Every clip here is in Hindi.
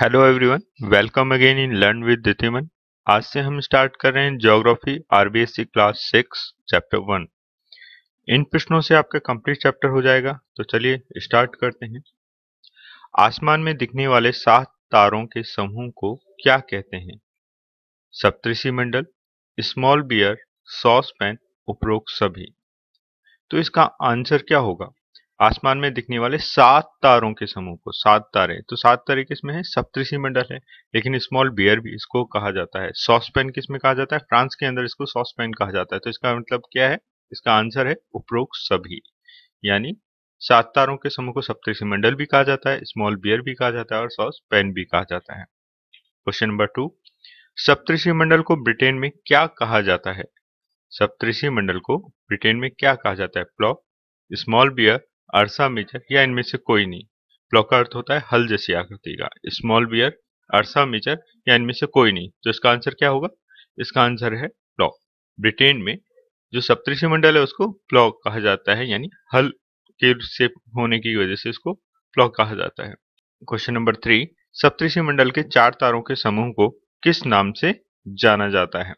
Hello everyone welcome again in learn with Ditiman आज से हम स्टार्ट कर रहे हैं geography RBSC class six chapter one इन प्रश्नों से आपका कंप्लीट चैप्टर हो जाएगा तो चलिए स्टार्ट करते हैं आसमान में दिखने वाले सात तारों के समूह को क्या कहते हैं सप्तृषि मंडल स्मॉल बियर सॉस पैन उपरोक्त सभी तो इसका आंसर क्या होगा आसमान में दिखने वाले सात तारों के समूह को सात तारे तो सात तारे किसमें है सप्तृषि मंडल है लेकिन स्मॉल बियर भी इसको कहा जाता है सॉसपेन किसमें कहा जाता है फ्रांस के अंदर इसको सॉसपेन कहा जाता है तो इसका मतलब क्या है इसका आंसर है उपरोक्त सभी यानी सात तारों के समूह को सप्तृषि मंडल भी कहा जाता है स्मॉल बियर भी कहा जाता है और सॉस भी कहा जाता है क्वेश्चन नंबर टू सप्तृषि मंडल को ब्रिटेन में क्या कहा जाता है सप्तृषि मंडल को ब्रिटेन में क्या कहा जाता है plough small bear Ursa Major या इनमें से कोई नहीं प्लॉक का अर्थ होता है हल जैसी आकृति का स्मॉल बियर अरसा मिजर या इनमें से कोई नहीं तो इसका आंसर क्या होगा इसका आंसर है प्लॉ ब्रिटेन में जो सप्तृषि मंडल है उसको प्लॉक कहा जाता है यानी हल के शेप होने की वजह से इसको प्लॉक कहा जाता है क्वेश्चन नंबर थ्री सप्तृषि मंडल के चार तारों के समूह को किस नाम से जाना जाता है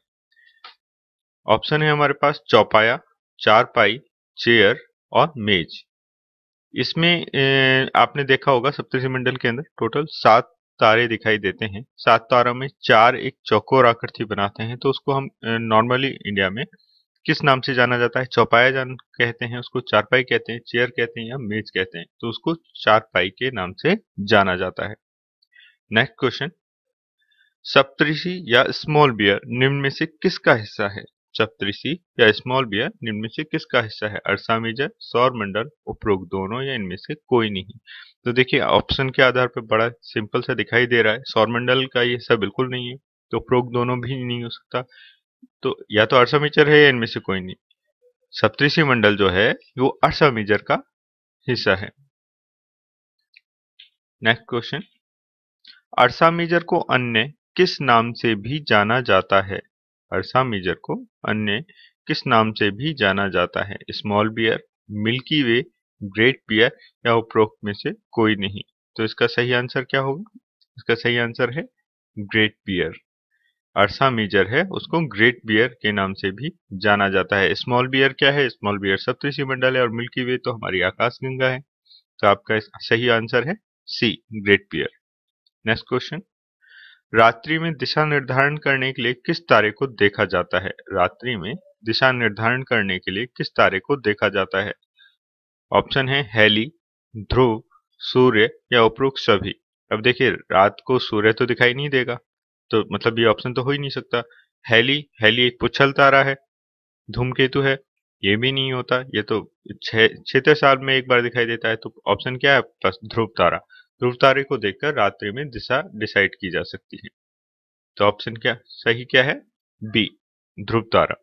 ऑप्शन है हमारे पास चौपाया चार पाई चेयर और मेज इसमें आपने देखा होगा सप्तृषि मंडल के अंदर टोटल सात तारे दिखाई देते हैं सात तारों में चार एक चौकोर आकृति बनाते हैं तो उसको हम नॉर्मली इंडिया में किस नाम से जाना जाता है चौपाया जान कहते हैं उसको चारपाई कहते हैं चेयर कहते हैं या मेज कहते हैं तो उसको चारपाई के नाम से जाना जाता है नेक्स्ट क्वेश्चन सप्तृषि या स्मॉल बियर निम्न में से किसका हिस्सा है सप्तऋषि या स्मॉल बियर निम्न से किसका हिस्सा है अरसा मेजर सौर मंडल उपरोक्त दोनों या इनमें से कोई नहीं तो देखिए ऑप्शन के आधार पर बड़ा सिंपल सा दिखाई दे रहा है सौर मंडल का ये हिस्सा बिल्कुल नहीं है तो उपरोक्त दोनों भी नहीं हो सकता तो या तो अर्सा मेजर है या इनमें से कोई नहीं सप्तृषि मंडल जो है वो अर्सा मेजर का हिस्सा है नेक्स्ट क्वेश्चन अर्सा मेजर को अन्य किस नाम से भी जाना जाता है अरसा मेजर को अन्य किस नाम से भी जाना जाता है small bear Milky Way great bear या उपरोक्त में से कोई नहीं तो इसका सही आंसर क्या होगा इसका सही आंसर है ग्रेट बियर अरसा मेजर है उसको ग्रेट बियर के नाम से भी जाना जाता है स्मॉल बियर क्या है स्मॉल बियर सप्तषि मंडल है और मिल्की वे तो हमारी आकाश गंगा है तो आपका सही आंसर है C great bear next question रात्रि में दिशा निर्धारण करने के लिए किस तारे को देखा जाता है रात्रि में दिशा निर्धारण करने के लिए किस तारे को देखा जाता है ऑप्शन है हेली ध्रुव सूर्य या उपरोक्त सभी अब देखिए रात को सूर्य तो दिखाई नहीं देगा तो मतलब ये ऑप्शन तो हो ही नहीं सकता हेली हेली एक पुछल तारा है धूमकेतु है ये भी नहीं होता ये तो क्षेत्र साल में एक बार दिखाई देता है तो ऑप्शन क्या है ध्रुव तारा ध्रुव तारे को देखकर रात्रि में दिशा डिसाइड की जा सकती है तो ऑप्शन क्या सही क्या है बी ध्रुव तारा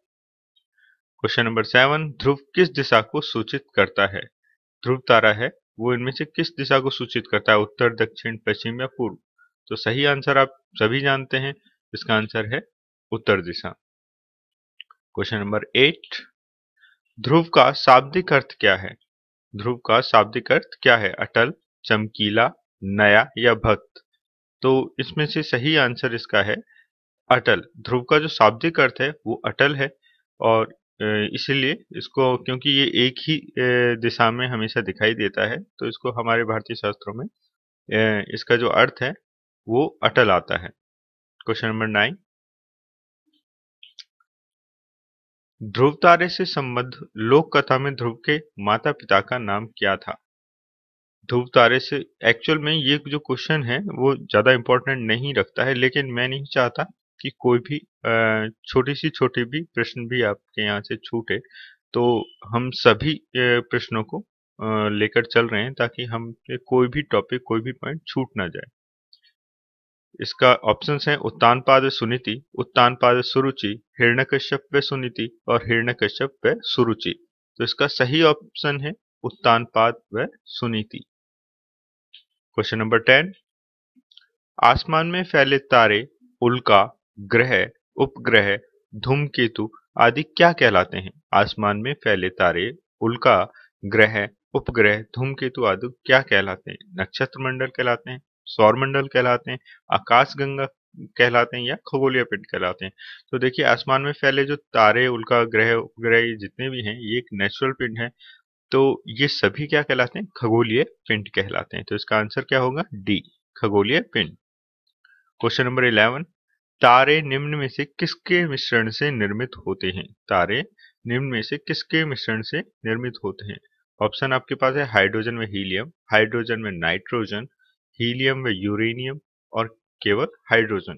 क्वेश्चन नंबर सेवन ध्रुव किस दिशा को सूचित करता है ध्रुव तारा है वो इनमें से किस दिशा को सूचित करता है उत्तर दक्षिण पश्चिम या पूर्व तो सही आंसर आप सभी जानते हैं इसका आंसर है उत्तर दिशा क्वेश्चन नंबर एट ध्रुव का शाब्दिक अर्थ क्या है ध्रुव का शाब्दिक अर्थ क्या है अटल चमकीला नया या भक्त तो इसमें से सही आंसर इसका है अटल ध्रुव का जो शाब्दिक अर्थ है वो अटल है और इसीलिए इसको क्योंकि ये एक ही दिशा में हमेशा दिखाई देता है तो इसको हमारे भारतीय शास्त्रों में इसका जो अर्थ है वो अटल आता है क्वेश्चन नंबर नाइन ध्रुव तारे से संबद्ध लोक कथा में ध्रुव के माता पिता का नाम क्या था ध्रुव तारे से एक्चुअल में ये जो क्वेश्चन है वो ज़्यादा इम्पोर्टेंट नहीं रखता है लेकिन मैं नहीं चाहता कि कोई भी छोटी सी छोटी भी प्रश्न भी आपके यहाँ से छूटे तो हम सभी प्रश्नों को लेकर चल रहे हैं ताकि हम कोई भी टॉपिक कोई भी पॉइंट छूट ना जाए इसका ऑप्शंस है उत्तान पाद सुनीति उत्तान पाद सुरुचि हिरण कश्यप व सुनीति और हिरण कश्यप व सुरुचि तो इसका सही ऑप्शन है उत्तान पाद व सुनीति क्वेश्चन नंबर टेन आसमान में फैले तारे उल्का ग्रह उपग्रह धूमकेतु आदि क्या कहलाते हैं आसमान में फैले तारे उल्का ग्रह उपग्रह धूमकेतु आदि क्या कहलाते हैं नक्षत्र मंडल कहलाते हैं सौर मंडल कहलाते हैं आकाश गंगा कहलाते हैं या खगोलीय पिंड कहलाते हैं तो देखिए आसमान में फैले जो तारे उल्का ग्रह उपग्रह जितने भी हैं ये एक नेचुरल पिंड है तो ये सभी क्या कहलाते हैं खगोलीय पिंड कहलाते हैं तो इसका आंसर क्या होगा डी खगोलीय पिंड क्वेश्चन नंबर इलेवन तारे निम्न में से किसके मिश्रण से निर्मित होते हैं तारे निम्न में से किसके मिश्रण से निर्मित होते हैं ऑप्शन आपके पास है हाइड्रोजन में हीलियम हाइड्रोजन में नाइट्रोजन हीलियम में यूरेनियम और केवल हाइड्रोजन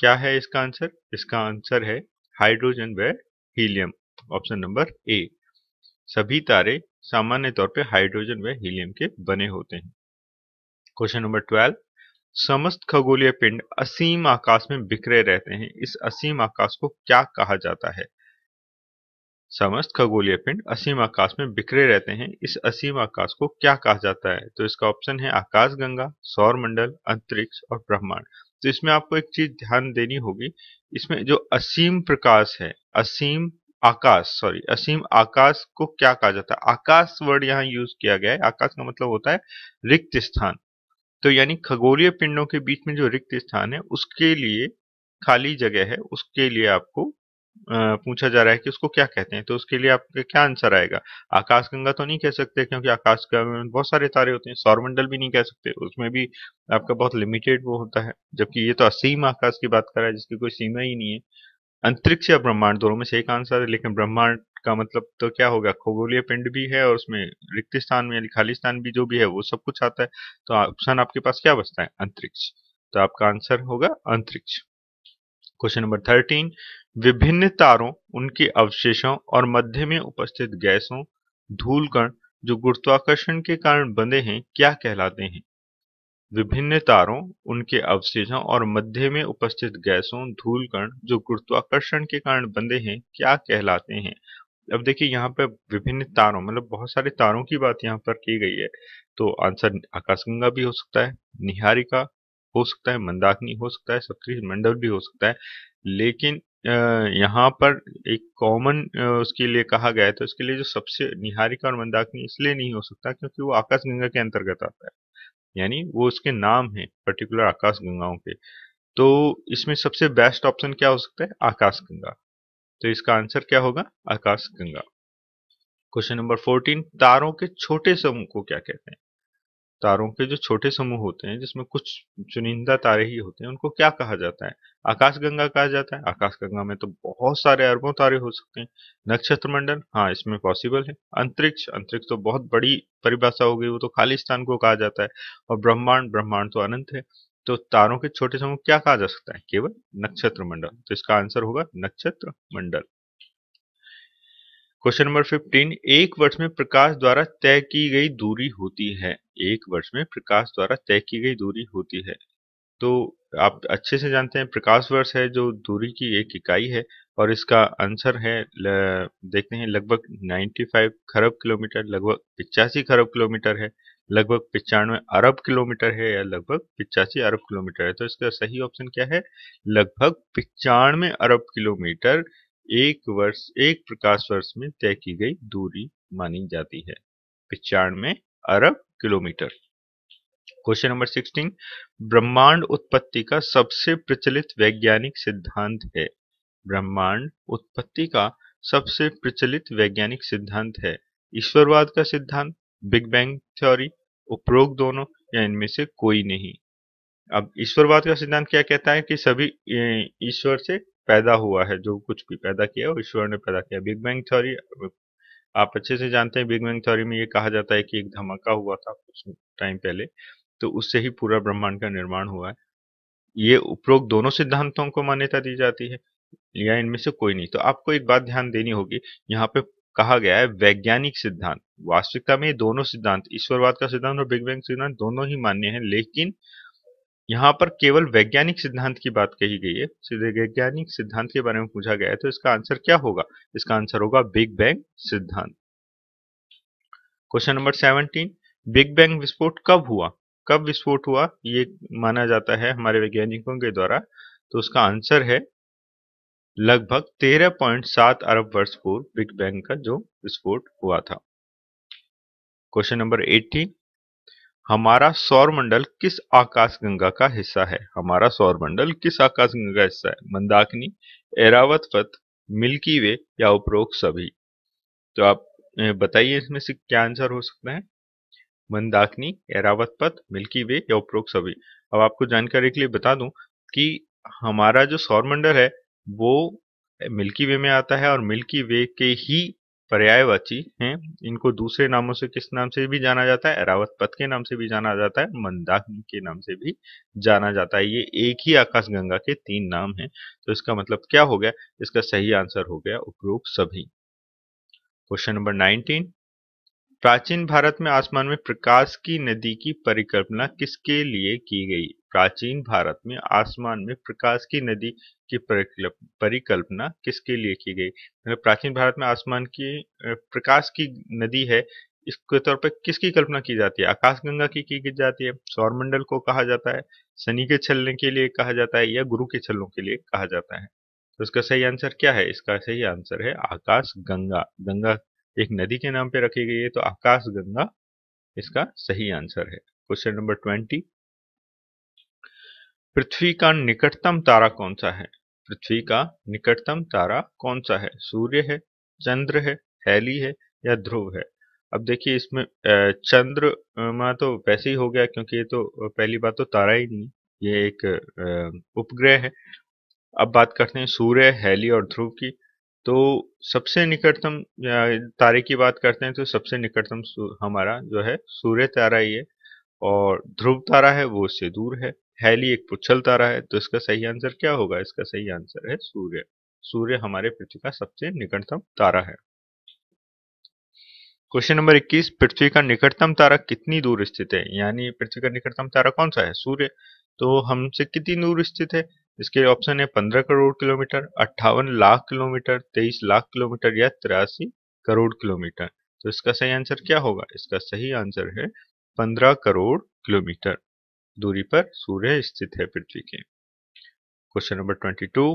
क्या है इसका आंसर इसका आंसर है हाइड्रोजन व हीलियम ऑप्शन नंबर ए सभी तारे सामान्य तौर पर हाइड्रोजन व हीलियम के बने होते हैं क्वेश्चन नंबर ट्वेल्व समस्त खगोलीय पिंड असीम आकाश में बिखरे रहते हैं इस असीम आकाश को क्या कहा जाता है समस्त खगोलीय पिंड असीम आकाश में बिखरे रहते हैं इस असीम आकाश को क्या कहा जाता है तो इसका ऑप्शन है आकाश गंगा सौर मंडल अंतरिक्ष और ब्रह्मांड तो इसमें आपको एक चीज ध्यान देनी होगी इसमें जो असीम प्रकाश है असीम आकाश सॉरी असीम आकाश को क्या कहा जाता है आकाश वर्ड यहाँ यूज किया गया है आकाश का मतलब होता है रिक्त स्थान तो यानी खगोलीय पिंडों के बीच में जो रिक्त स्थान है उसके लिए खाली जगह है उसके लिए आपको पूछा जा रहा है कि उसको क्या कहते हैं तो उसके लिए आपके क्या आंसर आएगा आकाश गंगा तो नहीं कह सकते क्योंकि आकाश गंगा में बहुत सारे तारे होते हैं सौरमंडल भी नहीं कह सकते उसमें भी आपका बहुत लिमिटेड वो होता है जबकि ये तो असीम आकाश की बात कर रहा है जिसकी कोई सीमा ही नहीं है अंतरिक्ष या ब्रह्मांड दोनों में से एक आंसर है लेकिन ब्रह्मांड का मतलब तो क्या होगा खगोलीय पिंड भी है और उसमें रिक्त स्थान यानी खाली स्थान भी जो भी है वो सब कुछ आता है तो ऑप्शन आपके पास क्या बचता है अंतरिक्ष तो आपका आंसर होगा अंतरिक्ष क्वेश्चन नंबर थर्टीन विभिन्न तारों उनके अवशेषों और मध्य में उपस्थित गैसों धूल कण जो गुरुत्वाकर्षण के कारण बंधे हैं क्या कहलाते हैं विभिन्न तारों, उनके अवशेषों और मध्य में उपस्थित गैसों, धूलकण जो गुरुत्वाकर्षण के कारण बंधे हैं, क्या कहलाते हैं? अब देखिए यहाँ पर विभिन्न तारों मतलब बहुत सारे तारों की बात यहाँ पर की गई है तो आंसर आकाशगंगा भी हो सकता है निहारिका हो सकता है मंदाकिनी हो सकता है सप्तरी मंडल भी हो सकता है लेकिन यहाँ पर एक कॉमन उसके लिए कहा गया है तो इसके लिए जो सबसे निहारिका और मंदाकिनी इसलिए नहीं हो सकता क्योंकि वो आकाशगंगा के अंतर्गत आता है यानी वो उसके नाम है पर्टिकुलर आकाश गंगाओं के तो इसमें सबसे बेस्ट ऑप्शन क्या हो सकता है आकाश गंगा तो इसका आंसर क्या होगा आकाश गंगा क्वेश्चन नंबर फोर्टीन तारों के छोटे समूह को क्या कहते हैं तारों के जो छोटे समूह होते हैं जिसमें कुछ चुनिंदा तारे ही होते हैं उनको क्या कहा जाता है आकाशगंगा कहा जाता है आकाशगंगा में तो बहुत सारे अरबों तारे हो सकते हैं नक्षत्र मंडल हाँ इसमें पॉसिबल है अंतरिक्ष अंतरिक्ष तो बहुत बड़ी परिभाषा हो गई वो तो खाली स्थान को कहा जाता है और ब्रह्मांड ब्रह्मांड तो अनंत है तो तारों के छोटे समूह क्या कहा जा सकता है केवल नक्षत्र मंडल तो इसका आंसर होगा नक्षत्र मंडल क्वेश्चन नंबर 15 एक वर्ष में प्रकाश द्वारा तय की गई दूरी होती है एक वर्ष में प्रकाश द्वारा तय की गई दूरी होती है तो आप अच्छे से जानते हैं प्रकाश वर्ष है जो दूरी की एक इकाई है और इसका आंसर है ल, देखते हैं लगभग 95 खरब किलोमीटर लगभग पिचासी खरब किलोमीटर है लगभग पिचानवे अरब किलोमीटर है या लगभग पिचासी अरब किलोमीटर है तो इसका सही ऑप्शन क्या है लगभग पिचानवे अरब किलोमीटर एक वर्ष एक प्रकाश वर्ष में तय की गई दूरी मानी जाती है पिचानवे अरब किलोमीटर क्वेश्चन नंबर सिक्सटीन ब्रह्मांड उत्पत्ति का सबसे प्रचलित वैज्ञानिक सिद्धांत है ब्रह्मांड उत्पत्ति का सबसे प्रचलित वैज्ञानिक सिद्धांत है ईश्वरवाद का सिद्धांत बिग बैंग थ्योरी उपरोक्त दोनों या इनमें से कोई नहीं अब ईश्वरवाद का सिद्धांत क्या कहता है कि सभी ईश्वर से पैदा हुआ है जो कुछ भी पैदा किया है ईश्वर ने पैदा किया बिग बैंग थ्योरी आप अच्छे से जानते हैं बिग बैंग थ्योरी में ये कहा जाता है कि एक धमाका हुआ था कुछ टाइम पहले तो उससे ही पूरा ब्रह्मांड का निर्माण हुआ है ये उपरोक्त दोनों सिद्धांतों को मान्यता दी जाती है या इनमें से कोई नहीं तो आपको एक बात ध्यान देनी होगी यहाँ पे कहा गया है वैज्ञानिक सिद्धांत वास्तविकता में ये दोनों सिद्धांत ईश्वरवाद का सिद्धांत और बिग बैंग सिद्धांत दोनों ही मान्य है लेकिन यहाँ पर केवल वैज्ञानिक सिद्धांत की बात कही गई है सीधे वैज्ञानिक सिद्धांत के बारे में पूछा गया है तो इसका आंसर क्या होगा इसका आंसर होगा बिग बैंग सिद्धांत question number seventeen big bang विस्फोट कब हुआ कब विस्फोट हुआ ये माना जाता है हमारे वैज्ञानिकों के द्वारा तो उसका आंसर है लगभग 13.7 अरब वर्ष पूर्व बिग बैंग का जो विस्फोट हुआ था क्वेश्चन नंबर हमारा सौरमंडल किस आकाशगंगा का हिस्सा है हमारा सौरमंडल किस आकाशगंगा का हिस्सा है मंदाकिनी एरावत पथ मिल्की वे या उपरोक्त सभी तो आप बताइए इसमें से क्या आंसर हो सकता है मंदाकिनी एरावत पथ मिल्की वे या उपरोक्त सभी अब आपको जानकारी के लिए बता दूं कि हमारा जो सौरमंडल है वो मिल्की वे में आता है और मिल्की वे के ही पर्यायवाची हैं इनको दूसरे नामों से किस नाम से भी जाना जाता है अरावत पथ के नाम से भी जाना जाता है मंदाकिनी के नाम से भी जाना जाता है ये एक ही आकाशगंगा के तीन नाम हैं तो इसका मतलब क्या हो गया इसका सही आंसर हो गया उपरोक्त सभी क्वेश्चन नंबर नाइनटीन प्राचीन भारत में आसमान में प्रकाश की नदी की परिकल्पना किसके लिए की गई प्राचीन भारत में आसमान में प्रकाश की नदी की परिकल्पना किसके लिए की गई मतलब प्राचीन भारत में आसमान की प्रकाश की नदी है इसके तौर पर किसकी कल्पना की जाती है आकाशगंगा की की जाती है सौरमंडल को कहा जाता है शनि के छलने के लिए कहा जाता है या गुरु के छलों के लिए कहा जाता है तो इसका सही आंसर क्या है इसका सही आंसर है आकाश गंगा गंगा एक नदी के नाम पे रखी गई है तो आकाश गंगा इसका सही आंसर है क्वेश्चन नंबर ट्वेंटी पृथ्वी का निकटतम तारा कौन सा है पृथ्वी का निकटतम तारा कौन सा है सूर्य है चंद्र है हैली है या ध्रुव है अब देखिए इसमें चंद्रमा तो वैसे ही हो गया क्योंकि ये तो पहली बात तो तारा ही नहीं ये एक उपग्रह है अब बात करते हैं सूर्य हैली और ध्रुव की तो सबसे निकटतम तारे की बात करते हैं तो सबसे निकटतम हमारा जो है सूर्य तारा ही है और ध्रुव तारा है वो उससे दूर है हैली एक पुच्छल तारा है तो इसका सही आंसर क्या होगा इसका सही आंसर है सूर्य सूर्य हमारे पृथ्वी का सबसे निकटतम तारा है क्वेश्चन नंबर 21 पृथ्वी का निकटतम तारा कितनी दूर स्थित है यानी पृथ्वी का निकटतम तारा कौन सा है सूर्य तो हमसे कितनी दूर स्थित है इसके ऑप्शन है पंद्रह करोड़ किलोमीटर अट्ठावन लाख किलोमीटर तेईस लाख किलोमीटर या तिरासी करोड़ किलोमीटर तो इसका सही आंसर क्या होगा इसका सही आंसर है पंद्रह करोड़ किलोमीटर दूरी पर सूर्य स्थित है पृथ्वी के क्वेश्चन नंबर ट्वेंटी टू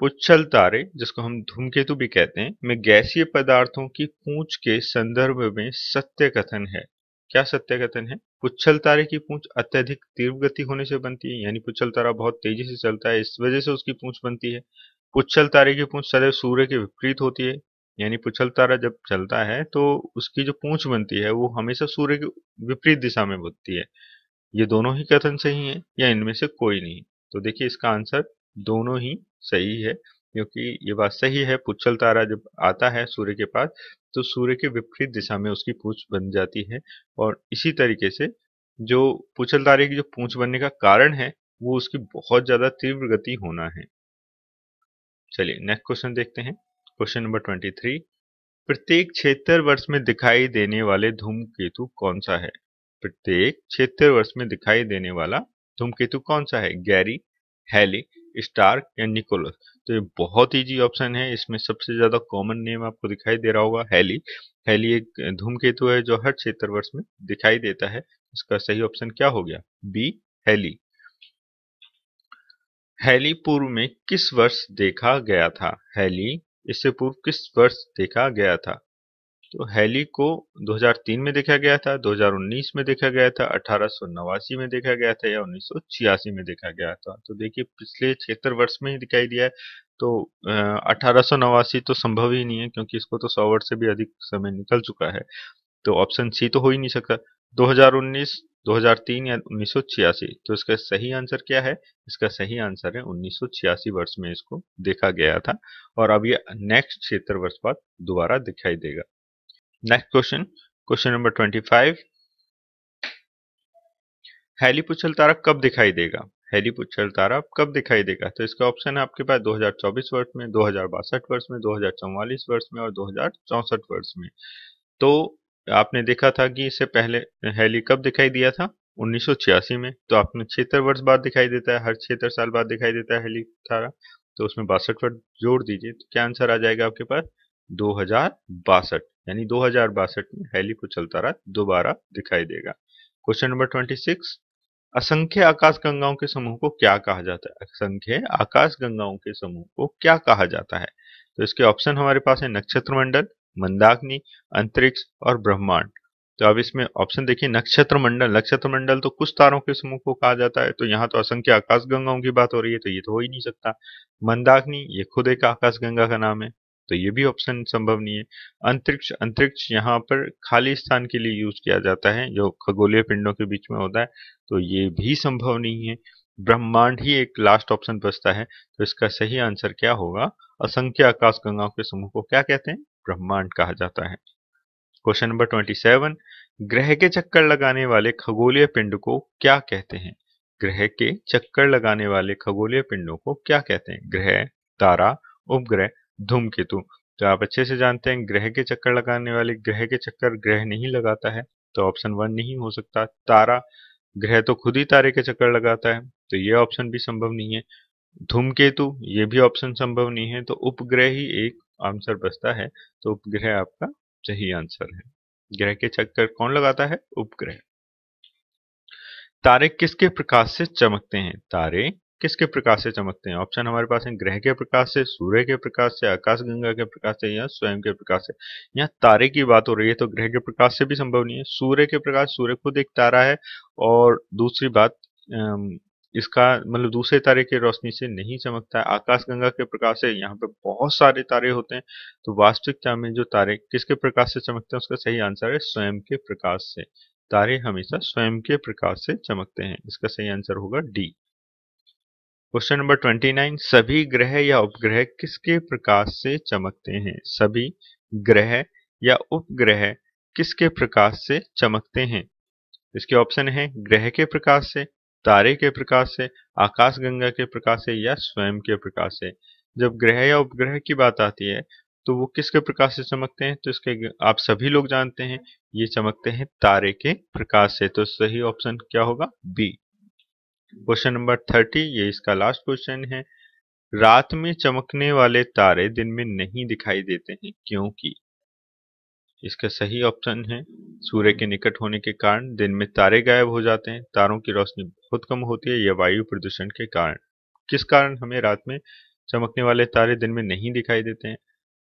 पुच्छल तारे जिसको हम धूमकेतु भी कहते हैं में गैसीय पदार्थों की पूछ के संदर्भ में सत्य कथन है क्या सत्य कथन है पुच्छल तारे की पूंछ अत्यधिक तीव्र गति होने से बनती है यानी पुच्छल तारा बहुत तेजी से चलता है इस वजह से उसकी पूंछ बनती है पुच्छल तारे की पूंछ सदैव सूर्य के विपरीत होती है यानी पुच्छल तारा जब चलता है तो उसकी जो पूंछ बनती है वो हमेशा सूर्य के विपरीत दिशा में बनती है ये दोनों ही कथन सही है या इनमें से कोई नहीं तो देखिए इसका आंसर दोनों ही सही है क्योंकि ये बात सही है पुच्छल तारा जब आता है सूर्य के पास तो सूर्य के विपरीत दिशा में उसकी पूछ बन जाती है और इसी तरीके से जो पुच्छल तारे की जो पूछ बनने का कारण है वो उसकी बहुत ज़्यादा तीव्र गति होना है चलिए नेक्स्ट क्वेश्चन देखते हैं क्वेश्चन नंबर ट्वेंटी थ्री प्रत्येक छिहत्तर वर्ष में दिखाई देने वाले धूमकेतु कौन सा है प्रत्येक छिहत्तर वर्ष में दिखाई देने वाला धूमकेतु कौन सा है गैरी हैली स्टार्क या निकोलस तो ये बहुत ईजी ऑप्शन है इसमें सबसे ज़्यादा कॉमन नेम आपको दिखाई दे रहा होगा हैली हैली एक धूमकेतु है जो हर क्षेत्र वर्ष में दिखाई देता है इसका सही ऑप्शन क्या हो गया बी हैली हैली पूर्व में किस वर्ष देखा गया था हैली इससे पूर्व किस वर्ष देखा गया था तो हेली को 2003 में देखा गया था 2019 में देखा गया था अठारह में देखा गया था या उन्नीस में देखा गया था तो देखिए पिछले छिहत्तर वर्ष में ही दिखाई दिया है तो अठारह तो संभव ही नहीं है क्योंकि इसको तो सौ वर्ष से भी अधिक समय निकल चुका है तो ऑप्शन सी तो हो ही नहीं सकता 2019 2003 या उन्नीस तो इसका सही आंसर क्या है इसका सही आंसर है उन्नीस वर्ष में इसको देखा गया था और अब ये नेक्स्ट छिहत्तर वर्ष बाद दोबारा दिखाई देगा next question question number twenty five हेलीपुचल तारा कब दिखाई देगा हेलीपुचल तारा कब दिखाई देगा तो इसका ऑप्शन है आपके पास 2024 वर्ष में दो वर्ष में दो वर्ष में और दो वर्ष में तो आपने देखा था कि इससे पहले हेली कब दिखाई दिया था उन्नीस में तो आपने छिहत्तर वर्ष बाद दिखाई देता है हर छिहत्तर साल बाद दिखाई देता है हेली तारा तो उसमें बासठ वर्ष जोड़ दीजिए तो क्या आंसर आ जाएगा आपके पास दो हजार बासठ यानी दो हजार बासठ में हैली को चलता रहा दोबारा दिखाई देगा क्वेश्चन नंबर ट्वेंटी सिक्स असंख्य आकाश गंगाओं के समूह को क्या कहा जाता है असंख्य आकाश गंगाओं के समूह को क्या कहा जाता है तो इसके ऑप्शन हमारे पास है नक्षत्र मंडल मंदाग्नि अंतरिक्ष और ब्रह्मांड तो अब इसमें ऑप्शन देखिए नक्षत्र मंडल नक्षत्र मंडल तो कुछ तारों के समूह को कहा जाता है तो यहाँ तो असंख्य आकाश गंगाओं की बात हो रही है तो ये तो हो ही नहीं सकता मंदाग्नि ये खुद एक आकाश गंगा का नाम है तो ये भी ऑप्शन संभव नहीं है अंतरिक्ष अंतरिक्ष यहाँ पर खाली स्थान के लिए यूज किया जाता है जो खगोलीय पिंडों के बीच में होता है तो ये भी संभव नहीं है ब्रह्मांड ही एक लास्ट ऑप्शन बचता है तो इसका सही आंसर क्या होगा असंख्य आकाश गंगाओं के समूह को क्या कहते हैं ब्रह्मांड कहा जाता है क्वेश्चन नंबर ट्वेंटी सेवन ग्रह के चक्कर लगाने वाले खगोलीय पिंड को क्या कहते हैं ग्रह के चक्कर लगाने वाले खगोलीय पिंडों को क्या कहते हैं ग्रह तारा उपग्रह धूमकेतु तो आप अच्छे से जानते हैं ग्रह के चक्कर लगाने वाले ग्रह के चक्कर ग्रह नहीं लगाता है तो ऑप्शन वन नहीं हो सकता तारा ग्रह तो खुद ही तारे के चक्कर लगाता है तो ये ऑप्शन भी संभव नहीं है धूमकेतु ये भी ऑप्शन संभव नहीं है तो उपग्रह ही एक आंसर बचता है तो उपग्रह आपका सही आंसर है ग्रह के चक्कर कौन लगाता है उपग्रह तारे किसके प्रकाश से चमकते हैं तारे किसके प्रकाश से चमकते हैं ऑप्शन हमारे पास है ग्रह के प्रकाश से सूर्य के प्रकाश से आकाशगंगा के प्रकाश से या स्वयं के प्रकाश से यहाँ तारे की बात हो रही है तो ग्रह के प्रकाश से भी संभव नहीं है सूर्य के प्रकाश सूर्य खुद एक तारा है और दूसरी बात इसका मतलब दूसरे तारे की रोशनी से नहीं चमकता है आकाशगंगा के प्रकाश से यहाँ पे बहुत सारे तारे होते हैं तो वास्तविकता में जो तारे किसके प्रकाश से चमकते हैं उसका सही आंसर है स्वयं के प्रकाश से तारे हमेशा स्वयं के प्रकाश से चमकते हैं इसका सही आंसर होगा D question number twenty nine सभी ग्रह या उपग्रह किसके प्रकाश से चमकते हैं सभी ग्रह या उपग्रह किसके प्रकाश से चमकते हैं इसके ऑप्शन है ग्रह के प्रकाश से तारे के प्रकाश से आकाशगंगा के प्रकाश से या स्वयं के प्रकाश से जब ग्रह या उपग्रह की बात आती है तो वो किसके प्रकाश से चमकते हैं तो इसके आप सभी लोग जानते हैं ये चमकते हैं तारे के प्रकाश से तो सही ऑप्शन क्या होगा बी क्वेश्चन नंबर थर्टी ये इसका लास्ट क्वेश्चन है रात में चमकने वाले तारे दिन में नहीं दिखाई देते हैं क्योंकि इसका सही ऑप्शन है सूर्य के निकट होने के कारण दिन में तारे गायब हो जाते हैं तारों की रोशनी बहुत कम होती है यह वायु प्रदूषण के कारण किस कारण हमें रात में चमकने वाले तारे दिन में नहीं दिखाई देते हैं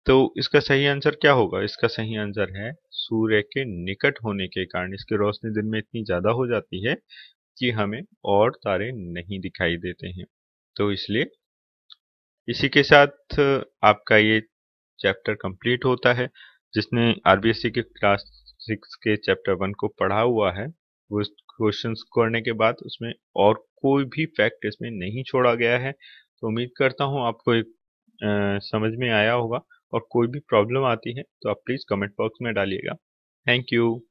तो इसका सही आंसर क्या होगा इसका सही आंसर है सूर्य के निकट होने के कारण इसकी रोशनी दिन में इतनी ज्यादा हो जाती है कि हमें और तारे नहीं दिखाई देते हैं तो इसलिए इसी के साथ आपका ये चैप्टर कंप्लीट होता है जिसने आरबीएससी के क्लास सिक्स के चैप्टर वन को पढ़ा हुआ है वो क्वेश्चन करने के बाद उसमें और कोई भी फैक्ट इसमें नहीं छोड़ा गया है तो उम्मीद करता हूँ आपको एक आ, समझ में आया होगा और कोई भी प्रॉब्लम आती है तो आप प्लीज़ कमेंट बॉक्स में डालिएगा थैंक यू